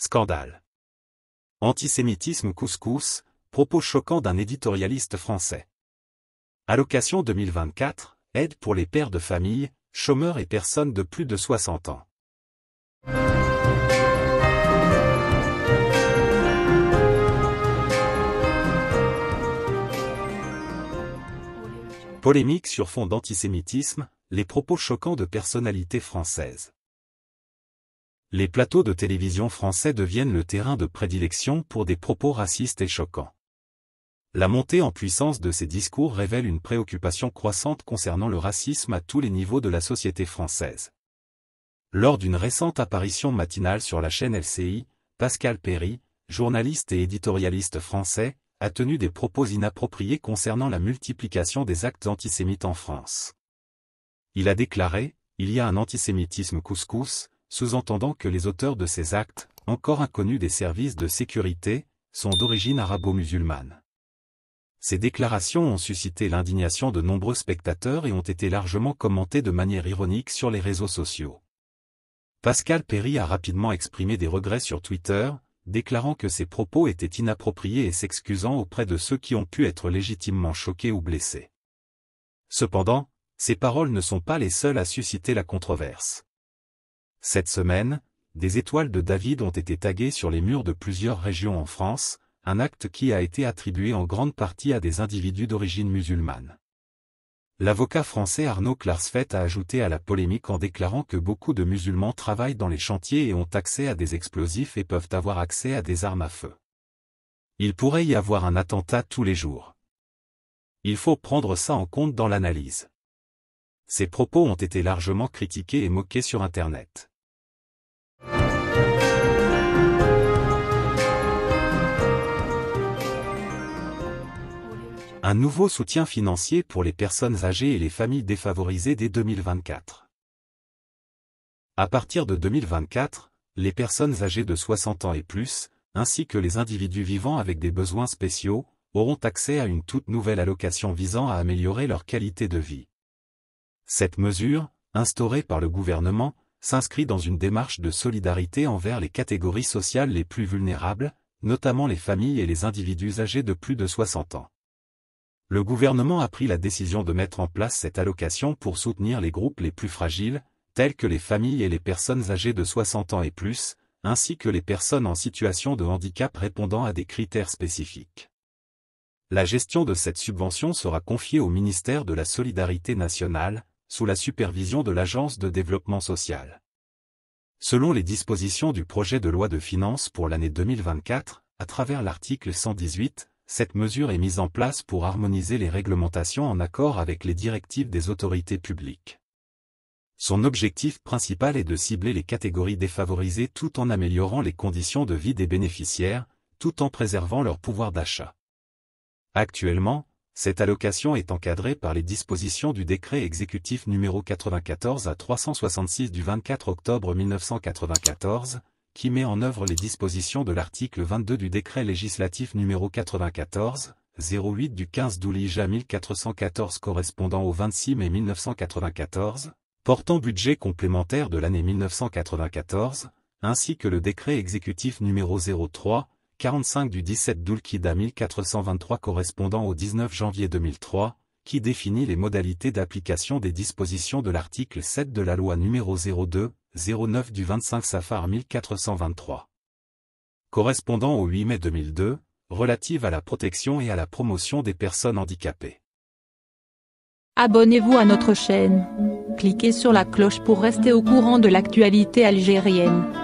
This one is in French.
Scandale. Antisémitisme couscous, propos choquants d'un éditorialiste français. Allocation 2024, aide pour les pères de famille, chômeurs et personnes de plus de 60 ans. Polémique sur fond d'antisémitisme, les propos choquants de personnalités françaises les plateaux de télévision français deviennent le terrain de prédilection pour des propos racistes et choquants. La montée en puissance de ces discours révèle une préoccupation croissante concernant le racisme à tous les niveaux de la société française. Lors d'une récente apparition matinale sur la chaîne LCI, Pascal Perry, journaliste et éditorialiste français, a tenu des propos inappropriés concernant la multiplication des actes antisémites en France. Il a déclaré, il y a un antisémitisme couscous, sous-entendant que les auteurs de ces actes, encore inconnus des services de sécurité, sont d'origine arabo-musulmane. Ces déclarations ont suscité l'indignation de nombreux spectateurs et ont été largement commentées de manière ironique sur les réseaux sociaux. Pascal Perry a rapidement exprimé des regrets sur Twitter, déclarant que ses propos étaient inappropriés et s'excusant auprès de ceux qui ont pu être légitimement choqués ou blessés. Cependant, ces paroles ne sont pas les seules à susciter la controverse. Cette semaine, des étoiles de David ont été taguées sur les murs de plusieurs régions en France, un acte qui a été attribué en grande partie à des individus d'origine musulmane. L'avocat français Arnaud Clarsfait a ajouté à la polémique en déclarant que beaucoup de musulmans travaillent dans les chantiers et ont accès à des explosifs et peuvent avoir accès à des armes à feu. Il pourrait y avoir un attentat tous les jours. Il faut prendre ça en compte dans l'analyse. Ces propos ont été largement critiqués et moqués sur Internet. Un nouveau soutien financier pour les personnes âgées et les familles défavorisées dès 2024. À partir de 2024, les personnes âgées de 60 ans et plus, ainsi que les individus vivant avec des besoins spéciaux, auront accès à une toute nouvelle allocation visant à améliorer leur qualité de vie. Cette mesure, instaurée par le gouvernement, s'inscrit dans une démarche de solidarité envers les catégories sociales les plus vulnérables, notamment les familles et les individus âgés de plus de 60 ans. Le gouvernement a pris la décision de mettre en place cette allocation pour soutenir les groupes les plus fragiles, tels que les familles et les personnes âgées de 60 ans et plus, ainsi que les personnes en situation de handicap répondant à des critères spécifiques. La gestion de cette subvention sera confiée au ministère de la Solidarité nationale, sous la supervision de l'Agence de développement social. Selon les dispositions du projet de loi de finances pour l'année 2024, à travers l'article 118, cette mesure est mise en place pour harmoniser les réglementations en accord avec les directives des autorités publiques. Son objectif principal est de cibler les catégories défavorisées tout en améliorant les conditions de vie des bénéficiaires, tout en préservant leur pouvoir d'achat. Actuellement, cette allocation est encadrée par les dispositions du décret exécutif numéro 94 à 366 du 24 octobre 1994, qui met en œuvre les dispositions de l'article 22 du décret législatif numéro 94, 08 du 15 d'Oulija 1414 correspondant au 26 mai 1994, portant budget complémentaire de l'année 1994, ainsi que le décret exécutif numéro 03, 45 du 17 Doulkida 1423 correspondant au 19 janvier 2003, qui définit les modalités d'application des dispositions de l'article 7 de la loi numéro 02, 09 du 25 Safar 1423. Correspondant au 8 mai 2002, relative à la protection et à la promotion des personnes handicapées. Abonnez-vous à notre chaîne. Cliquez sur la cloche pour rester au courant de l'actualité algérienne.